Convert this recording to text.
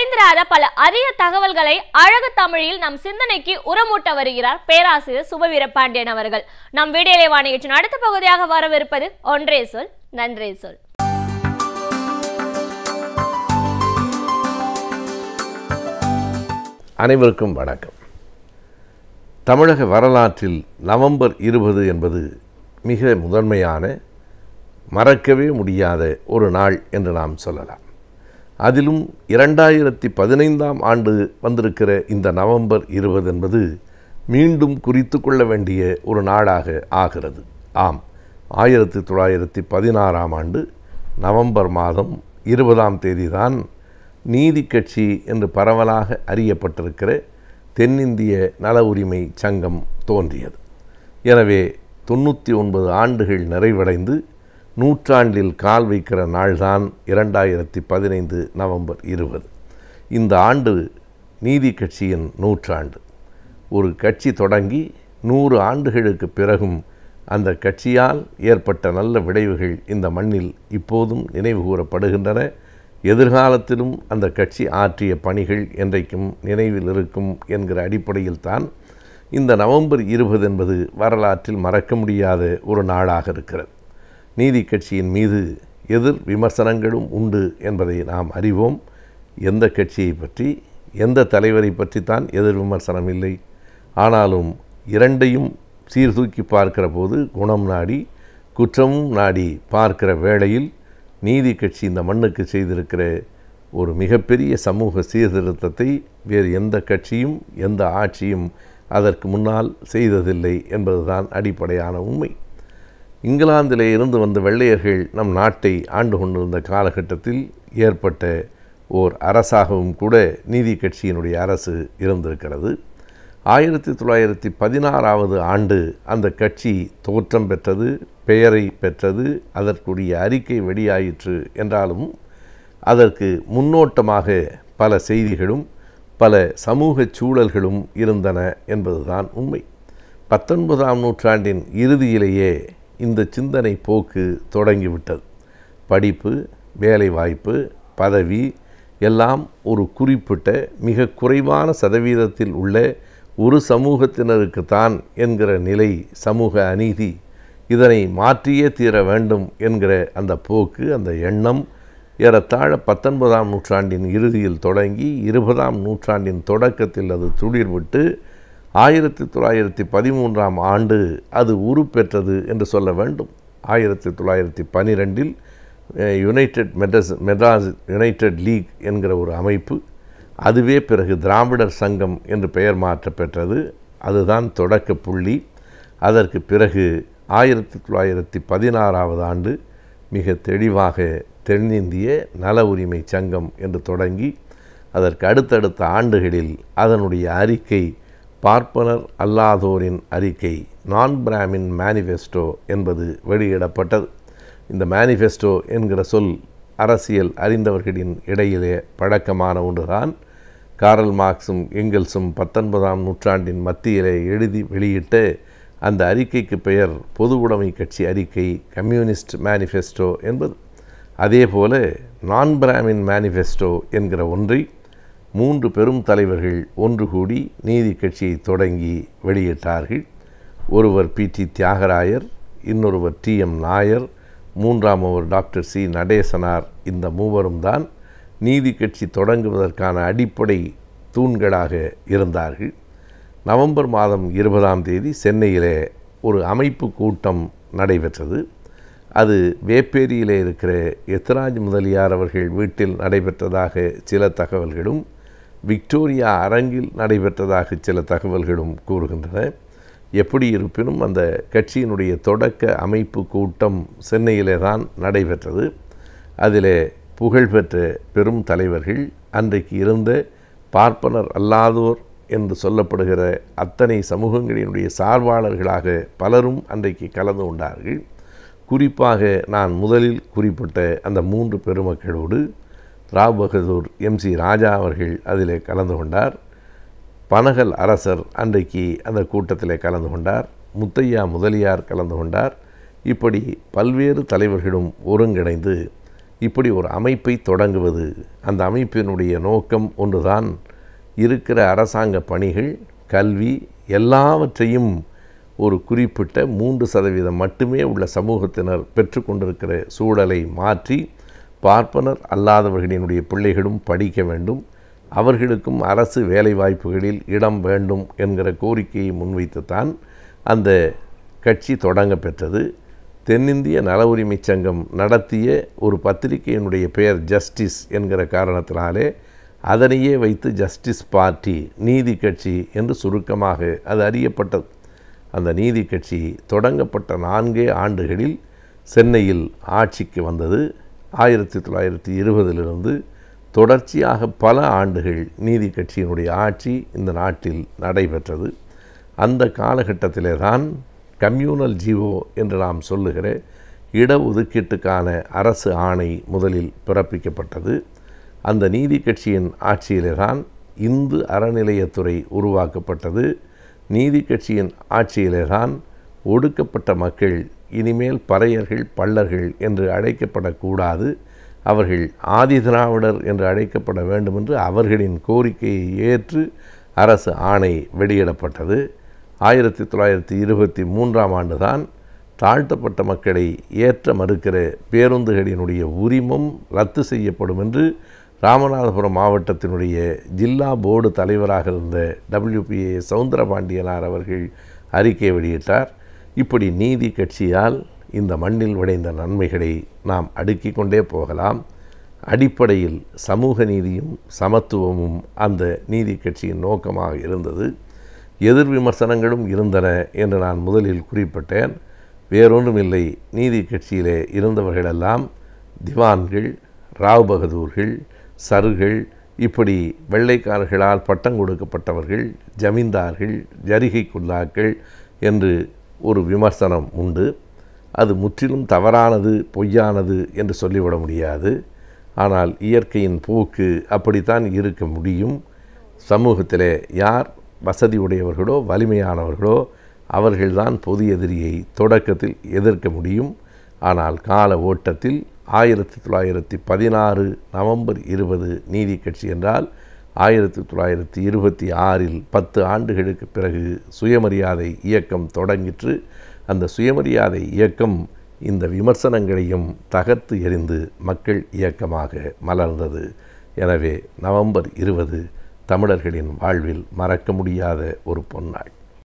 அறிந்திராத பல அரிய தகவல்களை அழக தமிழில் நம் சிந்தனைக்கு உரமூட்ட வருகிறார் பேராசிரியர் சுபவீர பாண்டியன் அவர்கள் நம் வீடியோலை வாணிகற்றின் அடுத்த பகுதியாக வரவிருப்பது ஒன்றே சொல் நன்றே சொல் அனைவருக்கும் வணக்கம் தமிழக வரலாற்றில் நவம்பர் இருபது என்பது மிக முதன்மையான மறக்கவே முடியாத ஒரு நாள் என்று நாம் சொல்லலாம் அதிலும் இரண்டாயிரத்தி பதினைந்தாம் ஆண்டு வந்திருக்கிற இந்த நவம்பர் இருபது என்பது மீண்டும் குறித்து கொள்ள வேண்டிய ஒரு நாடாக ஆகிறது ஆம் ஆயிரத்தி தொள்ளாயிரத்தி பதினாறாம் ஆண்டு நவம்பர் மாதம் இருபதாம் தேதி தான் நீதி கட்சி என்று பரவலாக அறியப்பட்டிருக்கிற தென்னிந்திய நல உரிமை சங்கம் தோன்றியது எனவே தொண்ணூற்றி ஒன்பது ஆண்டுகள் நிறைவடைந்து நூற்றாண்டில் கால் வைக்கிற நாள்தான் இரண்டாயிரத்தி பதினைந்து நவம்பர் இருபது இந்த ஆண்டு நீதி கட்சியின் நூற்றாண்டு ஒரு கட்சி தொடங்கி நூறு ஆண்டுகளுக்கு பிறகும் அந்த கட்சியால் ஏற்பட்ட நல்ல விளைவுகள் இந்த மண்ணில் இப்போதும் நினைவு கூறப்படுகின்றன எதிர்காலத்திலும் அந்த கட்சி ஆற்றிய பணிகள் என்றைக்கும் நினைவில் இருக்கும் என்கிற அடிப்படையில்தான் இந்த நவம்பர் இருபது என்பது வரலாற்றில் மறக்க முடியாத ஒரு நாளாக இருக்கிறது நீதி கட்சியின் மீது எதிர் விமர்சனங்களும் உண்டு என்பதை நாம் அறிவோம் எந்த கட்சியை பற்றி எந்த தலைவரை பற்றி தான் எதிர் விமர்சனம் இல்லை ஆனாலும் இரண்டையும் சீர்தூக்கி பார்க்கிற போது குணம் நாடி குற்றமும் நாடி பார்க்கிற வேளையில் நீதி கட்சி இந்த மண்ணுக்கு செய்திருக்கிற ஒரு மிகப்பெரிய சமூக சீர்திருத்தத்தை வேறு எந்த கட்சியும் எந்த ஆட்சியும் அதற்கு முன்னால் செய்ததில்லை என்பதுதான் அடிப்படையான உண்மை இங்கிலாந்திலே இருந்து வந்த வெள்ளையர்கள் நம் நாட்டை ஆண்டு கொண்டிருந்த காலகட்டத்தில் ஏற்பட்ட ஓர் அரசாகவும் கூட நீதி கட்சியினுடைய அரசு இருந்திருக்கிறது ஆயிரத்தி தொள்ளாயிரத்தி பதினாறாவது ஆண்டு அந்த கட்சி தோற்றம் பெற்றது பெயரை பெற்றது அதற்குரிய அறிக்கை வெளியாயிற்று என்றாலும் அதற்கு முன்னோட்டமாக பல செய்திகளும் பல சமூக சூழல்களும் இருந்தன என்பதுதான் உண்மை பத்தொன்பதாம் நூற்றாண்டின் இறுதியிலேயே இந்த சிந்தனை போக்கு தொடங்கிவிட்டது படிப்பு வேலைவாய்ப்பு பதவி எல்லாம் ஒரு குறிப்பிட்ட மிக குறைவான சதவீதத்தில் உள்ள ஒரு சமூகத்தினருக்குத்தான் என்கிற நிலை சமூக அநீதி இதனை மாற்றியே தீர வேண்டும் என்கிற அந்த போக்கு அந்த எண்ணம் ஏறத்தாழ பத்தொன்பதாம் நூற்றாண்டின் இறுதியில் தொடங்கி இருபதாம் நூற்றாண்டின் தொடக்கத்தில் அது துளிர்விட்டு ஆயிரத்தி தொள்ளாயிரத்தி பதிமூன்றாம் ஆண்டு அது உருப்பெற்றது என்று சொல்ல வேண்டும் ஆயிரத்தி தொள்ளாயிரத்தி பனிரெண்டில் United Madras Madras United League என்கிற ஒரு அமைப்பு அதுவே பிறகு திராவிடர் சங்கம் என்று பெயர் மாற்ற பெற்றது அதுதான் தொடக்க புள்ளி அதற்கு பிறகு ஆயிரத்தி தொள்ளாயிரத்தி பதினாறாவது ஆண்டு மிக தெளிவாக தென்னிந்திய நல உரிமை சங்கம் என்று தொடங்கி அதற்கு அடுத்தடுத்த ஆண்டுகளில் அதனுடைய அறிக்கை பார்ப்பனர் அல்லாதோரின் அறிக்கை நான் பிராமின் மேனிஃபெஸ்டோ என்பது வெளியிடப்பட்டது இந்த மேனிஃபெஸ்டோ என்கிற சொல் அரசியல் அறிந்தவர்களின் இடையிலே பழக்கமான ஒன்றுதான் காரல் மார்க்ஸும் எங்கல்ஸும் பத்தொன்பதாம் நூற்றாண்டின் மத்தியிலே எழுதி வெளியிட்டு அந்த அறிக்கைக்கு பெயர் பொது உடைமை கட்சி அறிக்கை கம்யூனிஸ்ட் மேனிஃபெஸ்டோ என்பது அதேபோல நான் பிராமின் மேனிஃபெஸ்டோ என்கிற ஒன்றை மூன்று பெரும் தலைவர்கள் ஒன்று கூடி நீதி கட்சியை தொடங்கி வெளியிட்டார்கள் ஒருவர் பி டி தியாகராயர் இன்னொருவர் டி எம் நாயர் மூன்றாம் ஒருவர் டாக்டர் சி நடேசனார் இந்த மூவரும் தான் நீதி கட்சி தொடங்குவதற்கான அடிப்படை தூண்களாக இருந்தார்கள் நவம்பர் மாதம் இருபதாம் தேதி சென்னையிலே ஒரு அமைப்பு கூட்டம் நடைபெற்றது அது வேப்பேரியிலே இருக்கிற எத்ராஜ் முதலியார் அவர்கள் வீட்டில் நடைபெற்றதாக சில தகவல்களும் விக்டோரியா அரங்கில் நடைபெற்றதாக சில தகவல்களும் கூறுகின்றன எப்படி இருப்பினும் அந்த கட்சியினுடைய தொடக்க அமைப்பு கூட்டம் சென்னையிலே தான் நடைபெற்றது அதில் புகழ்பெற்ற பெரும் தலைவர்கள் அன்றைக்கு இருந்த பார்ப்பனர் அல்லாதோர் என்று சொல்லப்படுகிற அத்தனை சமூகங்களினுடைய சார்பாளர்களாக பலரும் அன்றைக்கு கலந்து கொண்டார்கள் குறிப்பாக நான் முதலில் குறிப்பிட்ட அந்த மூன்று பெருமக்களோடு ராவ் பகதூர் எம் சி ராஜா அவர்கள் அதில் கலந்து கொண்டார் பனகல் அரசர் அன்றைக்கு அந்த கூட்டத்தில் கலந்து கொண்டார் முத்தையா முதலியார் கலந்து கொண்டார் இப்படி பல்வேறு தலைவர்களும் ஒருங்கிணைந்து இப்படி ஒரு அமைப்பை தொடங்குவது அந்த அமைப்பினுடைய நோக்கம் ஒன்றுதான் இருக்கிற அரசாங்க பணிகள் கல்வி எல்லாவற்றையும் ஒரு குறிப்பிட்ட மூன்று சதவீதம் மட்டுமே உள்ள சமூகத்தினர் பெற்றுக்கொண்டிருக்கிற சூழலை மாற்றி பார்ப்பனர் அல்லாதவர்களினுடைய பிள்ளைகளும் படிக்க வேண்டும் அவர்களுக்கும் அரசு வேலைவாய்ப்புகளில் இடம் வேண்டும் என்கிற கோரிக்கையை முன்வைத்துத்தான் அந்த கட்சி தொடங்க பெற்றது தென்னிந்திய நல உரிமை சங்கம் நடத்திய ஒரு பத்திரிகையினுடைய பெயர் ஜஸ்டிஸ் என்கிற காரணத்தினாலே அதனையே வைத்து ஜஸ்டிஸ் பார்ட்டி நீதி கட்சி என்று சுருக்கமாக அது அறியப்பட்டது அந்த நீதி கட்சி தொடங்கப்பட்ட நான்கே ஆண்டுகளில் சென்னையில் ஆட்சிக்கு வந்தது ஆயிரத்தி தொள்ளாயிரத்தி இருபதிலிருந்து தொடர்ச்சியாக பல ஆண்டுகள் நீதி கட்சியினுடைய ஆட்சி இந்த நாட்டில் நடைபெற்றது அந்த காலகட்டத்திலே தான் கம்யூனல் ஜீவோ என்று நாம் சொல்லுகிற இடஒதுக்கீட்டுக்கான அரசு ஆணை முதலில் பிறப்பிக்கப்பட்டது அந்த நீதி கட்சியின் ஆட்சியிலே தான் இந்து அறநிலையத்துறை உருவாக்கப்பட்டது நீதி கட்சியின் ஆட்சியிலே தான் ஒடுக்கப்பட்ட மக்கள் இனிமேல் பறையர்கள் பள்ளர்கள் என்று அழைக்கப்படக்கூடாது அவர்கள் ஆதி திராவிடர் என்று அழைக்கப்பட வேண்டும் என்று அவர்களின் கோரிக்கையை ஏற்று அரசு ஆணை வெளியிடப்பட்டது ஆயிரத்தி தொள்ளாயிரத்தி இருபத்தி மூன்றாம் ஆண்டு தான் தாழ்த்தப்பட்ட மக்களை ஏற்ற மறுக்கிற பேருந்துகளினுடைய உரிமம் ரத்து செய்யப்படும் என்று ராமநாதபுரம் மாவட்டத்தினுடைய ஜில்லா போர்டு தலைவராக இருந்த டபிள்யூபிஏ சவுந்தரபாண்டியனார் அவர்கள் அறிக்கை வெளியிட்டார் இப்படி நீதி கட்சியால் இந்த மண்ணில் விளைந்த நன்மைகளை நாம் அடுக்கிக் கொண்டே போகலாம் அடிப்படையில் சமூக நீதியும் சமத்துவமும் அந்த நீதி கட்சியின் நோக்கமாக இருந்தது எதிர் விமர்சனங்களும் இருந்தன என்று நான் முதலில் குறிப்பிட்டேன் வேறொன்றுமில்லை நீதி கட்சியிலே இருந்தவர்களெல்லாம் திவான்கள் ராவ் பகதூர்கள் சருகள் இப்படி வெள்ளைக்காரர்களால் பட்டம் கொடுக்கப்பட்டவர்கள் ஜமீன்தார்கள் ஜரிகை குல்லாக்கள் என்று ஒரு விமர்சனம் உண்டு அது முற்றிலும் தவறானது பொய்யானது என்று சொல்லிவிட முடியாது ஆனால் இயற்கையின் போக்கு அப்படித்தான் இருக்க முடியும் சமூகத்திலே யார் வசதி உடையவர்களோ வலிமையானவர்களோ அவர்கள்தான் பொது எதிரியை தொடக்கத்தில் எதிர்க்க முடியும் ஆனால் கால ஓட்டத்தில் ஆயிரத்தி தொள்ளாயிரத்தி பதினாறு நவம்பர் இருபது நீதி கட்சி என்றால் ஆயிரத்தி தொள்ளாயிரத்தி இருபத்தி ஆறில் பத்து ஆண்டுகளுக்கு பிறகு சுயமரியாதை இயக்கம் தொடங்கிற்று அந்த சுயமரியாதை இயக்கம் இந்த விமர்சனங்களையும் தகர்த்து எறிந்து மக்கள் இயக்கமாக மலர்ந்தது எனவே நவம்பர் இருபது தமிழர்களின் வாழ்வில் மறக்க முடியாத ஒரு பொன்னாள்